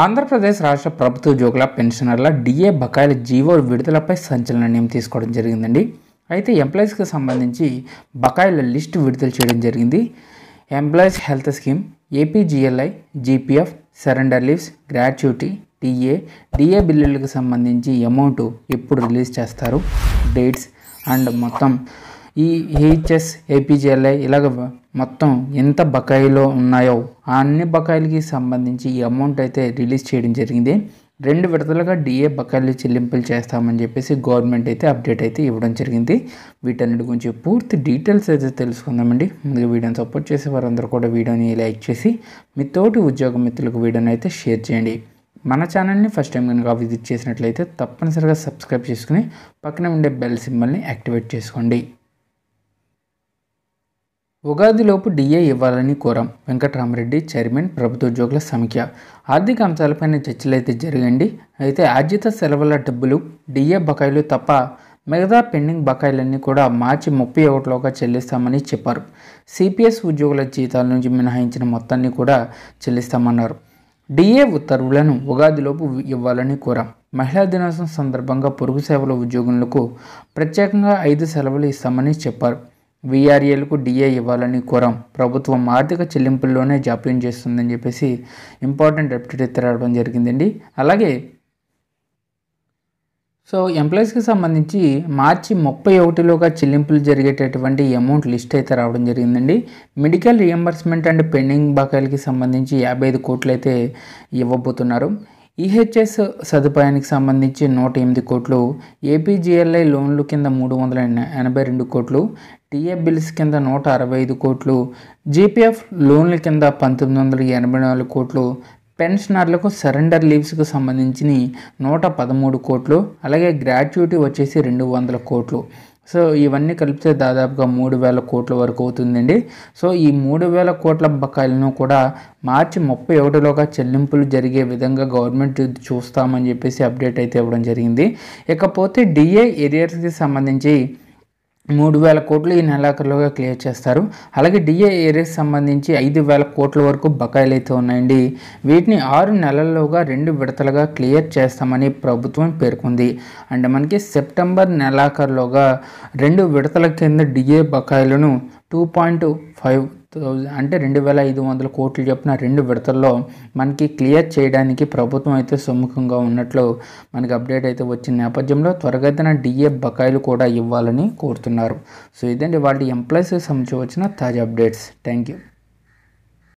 ఆంధ్రప్రదేశ్ రాష్ట్ర ప్రభుత్వ ఉద్యోగుల పెన్షనర్ల డిఏ బకాయిల జీవో విడుదలపై సంచలన నిర్ణయం తీసుకోవడం జరిగిందండి అయితే ఎంప్లాయీస్కి సంబంధించి బకాయిల లిస్ట్ విడుదల చేయడం జరిగింది employees health scheme APGLI GPF surrender leaves gratuity TA DA బిల్లులకు సంబంధించి అమౌంట్ ఎప్పుడు రిలీజ్ చేస్తారు డేట్స్ అండ్ మొత్తం ఈ హెచ్ఎస్ ఏపీజేఎల్ఐ ఇలాగ మొత్తం ఎంత బకాయిలో ఉన్నాయో ఆ అన్ని బకాయిలకి సంబంధించి ఈ అమౌంట్ అయితే రిలీజ్ చేయడం జరిగింది రెండు విడతలుగా డిఏ బకాయిలు చెల్లింపులు చేస్తామని చెప్పేసి గవర్నమెంట్ అయితే అప్డేట్ అయితే ఇవ్వడం జరిగింది వీటన్నిటి గురించి పూర్తి డీటెయిల్స్ అయితే తెలుసుకుందామండి ముందుగా వీడియోని సపోర్ట్ చేసే వారందరూ కూడా వీడియోని లైక్ చేసి మీ తోటి ఉద్యోగ మిత్రులకు వీడియోని అయితే షేర్ చేయండి మన ఛానల్ని ఫస్ట్ టైం కనుక విజిట్ చేసినట్లయితే తప్పనిసరిగా సబ్స్క్రైబ్ చేసుకుని పక్కన ఉండే బెల్ సింబల్ని యాక్టివేట్ చేసుకోండి ఉగాదిలోపు డిఏ ఇవ్వాలని కోరాం వెంకటరామరెడ్డి చైర్మన్ ప్రభుత్వ ఉద్యోగుల సమిఖ్య ఆర్థిక అంశాలపైన చర్చలు అయితే జరగండి అయితే ఆర్జిత సెలవుల డబ్బులు డిఏ బకాయిలు తప్ప మిగతా పెండింగ్ బకాయిలన్నీ కూడా మార్చి ముప్పై ఒకటిలోగా చెల్లిస్తామని చెప్పారు సిపిఎస్ ఉద్యోగుల జీతాల నుంచి మినహాయించిన మొత్తాన్ని కూడా చెల్లిస్తామన్నారు డిఏ ఉత్తర్వులను ఉగాదిలోపు ఇవ్వాలని కోరాం మహిళా దినోత్సవం సందర్భంగా పొరుగు సేవల ఉద్యోగులకు ప్రత్యేకంగా ఐదు సెలవులు ఇస్తామని చెప్పారు వీఆర్ఏలకు డిఏ ఇవ్వాలని కోరాం ప్రభుత్వం ఆర్థిక చెల్లింపుల్లోనే జాప్యం చేస్తుందని చెప్పేసి ఇంపార్టెంట్ అప్డేట్ ఎత్తరావడం జరిగిందండి అలాగే సో ఎంప్లాయీస్కి సంబంధించి మార్చి ముప్పై ఒకటిలోగా చెల్లింపులు జరిగేటటువంటి అమౌంట్ లిస్ట్ అయితే రావడం జరిగిందండి మెడికల్ రియంబర్స్మెంట్ అండ్ పెండింగ్ బకాయిలకి సంబంధించి యాభై ఐదు కోట్లు అయితే ఇవ్వబోతున్నారు ఈహెచ్ఎస్ సదుపాయానికి సంబంధించి నూట ఎనిమిది కోట్లు ఏపీజీఎల్ఐ లోన్లు కింద మూడు వందల ఎనభై రెండు కోట్లు టీఎఫ్ బిల్స్ కింద నూట అరవై ఐదు కోట్లు జీపీఎఫ్ లోన్ల కింద పంతొమ్మిది వందల ఎనభై నాలుగు కోట్లు పెన్షనర్లకు సరెండర్ లీవ్స్కు సంబంధించి నూట పదమూడు కోట్లు అలాగే గ్రాట్యుటీ వచ్చేసి రెండు వందల కోట్లు సో ఇవన్నీ కలిపితే దాదాపుగా మూడు వేల కోట్ల వరకు అవుతుందండి సో ఈ మూడు వేల కోట్ల బకాయిలను కూడా మార్చి ముప్పై ఒకటిలోగా చెల్లింపులు జరిగే విధంగా గవర్నమెంట్ చూస్తామని చెప్పేసి అప్డేట్ అయితే ఇవ్వడం జరిగింది ఇకపోతే డిఏ ఎరియర్స్కి సంబంధించి మూడు వేల కోట్లు ఈ నెలాఖరులోగా క్లియర్ చేస్తారు అలాగే డిఏ ఏరియాస్ సంబంధించి ఐదు వేల కోట్ల వరకు బకాయిలు అయితే ఉన్నాయండి వీటిని ఆరు నెలల్లోగా రెండు విడతలుగా క్లియర్ చేస్తామని ప్రభుత్వం పేర్కొంది అండ్ మనకి సెప్టెంబర్ నెలాఖరులోగా రెండు విడతల కింద డిఏ బకాయిలను టూ పాయింట్ ఫైవ్ అంటే రెండు వేల ఐదు వందల కోట్లు చొప్పున రెండు విడతల్లో మనకి క్లియర్ చేయడానికి ప్రభుత్వం అయితే సుముఖంగా ఉన్నట్లు మనకి అప్డేట్ అయితే వచ్చిన నేపథ్యంలో త్వరగతిన డిఏ బకాయిలు కూడా ఇవ్వాలని కోరుతున్నారు సో ఇదండి వాళ్ళ ఎంప్లాయీస్ సంబంధించి వచ్చిన తాజా అప్డేట్స్ థ్యాంక్ యూ